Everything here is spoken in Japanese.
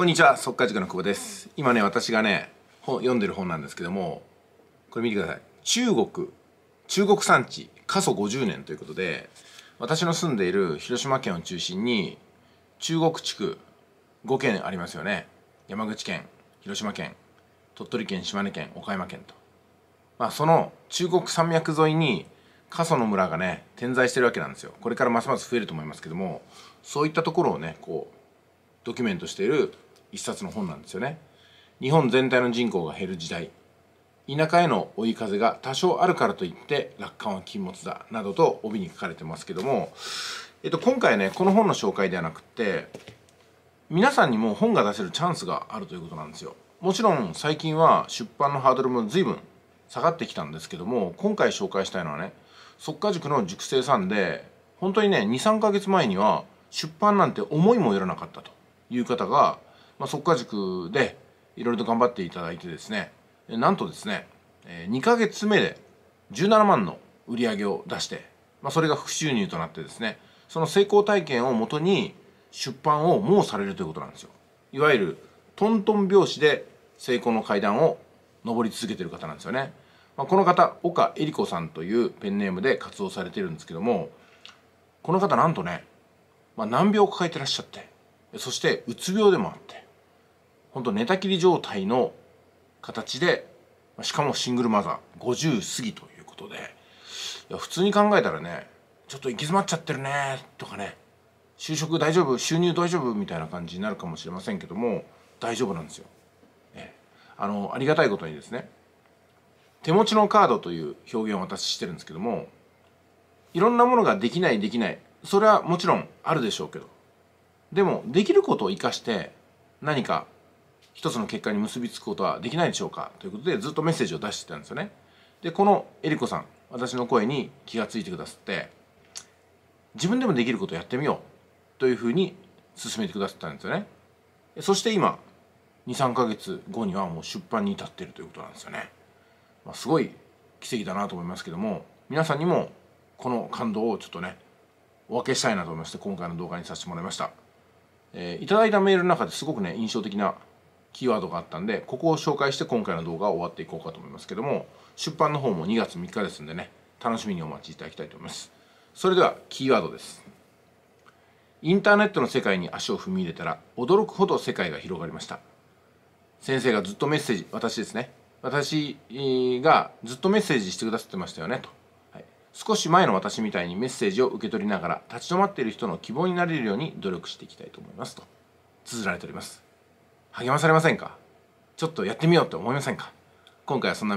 こんにちは速稼塾の久保です今ね私がね本読んでる本なんですけどもこれ見てください中国中国産地過疎50年ということで私の住んでいる広島県を中心に中国地区5県ありますよね山口県広島県鳥取県島根県岡山県と、まあ、その中国山脈沿いに過疎の村がね点在してるわけなんですよこれからますます増えると思いますけどもそういったところをねこうドキュメントしている一冊の本なんですよね日本全体の人口が減る時代田舎への追い風が多少あるからといって楽観は禁物だなどと帯に書かれてますけども、えっと、今回ねこの本の紹介ではなくて皆さんにも本が出せるチャンスがあるということなんですよもちろん最近は出版のハードルも随分下がってきたんですけども今回紹介したいのはね即果塾の塾生さんで本当にね23ヶ月前には出版なんて思いもよらなかったという方がまあ、速稼塾でいろいろと頑張っていただいてですねなんとですね2ヶ月目で17万の売り上げを出して、まあ、それが副収入となってですねその成功体験をもとに出版をもうされるということなんですよいわゆるトントン拍子で成功の階段を上り続けてる方なんですよね、まあ、この方岡恵理子さんというペンネームで活動されてるんですけどもこの方なんとね、まあ、難病を抱えてらっしゃってそしてうつ病でもあって本当寝たきり状態の形でしかもシングルマザー50過ぎということでいや普通に考えたらねちょっと行き詰まっちゃってるねとかね就職大丈夫収入大丈夫みたいな感じになるかもしれませんけども大丈夫なんですよ。ね、あのありがたいことにですね手持ちのカードという表現を私してるんですけどもいろんなものができないできないそれはもちろんあるでしょうけどでもできることを生かして何か一つの結果に結びつくことはできないでしょうかということでずっとメッセージを出してたんですよね。でこのえりこさん私の声に気が付いてくださって自分でもできることをやってみようというふうに進めてくださったんですよね。そして今23ヶ月後にはもう出版に至っているということなんですよね。まあ、すごい奇跡だなと思いますけども皆さんにもこの感動をちょっとねお分けしたいなと思いまして今回の動画にさせてもらいました。えー、いただいたメールの中ですごくね印象的なキーワードがあったんでここを紹介して今回の動画は終わっていこうかと思いますけども出版の方も2月3日ですんでね楽しみにお待ちいただきたいと思いますそれではキーワードですインターネットの世界に足を踏み入れたら驚くほど世界が広がりました先生がずっとメッセージ私ですね私がずっとメッセージしてくださってましたよねと、はい、少し前の私みたいにメッセージを受け取りながら立ち止まっている人の希望になれるように努力していきたいと思いますと綴られております励まされませんかちょっとやってみようと思いませんか今回はそんな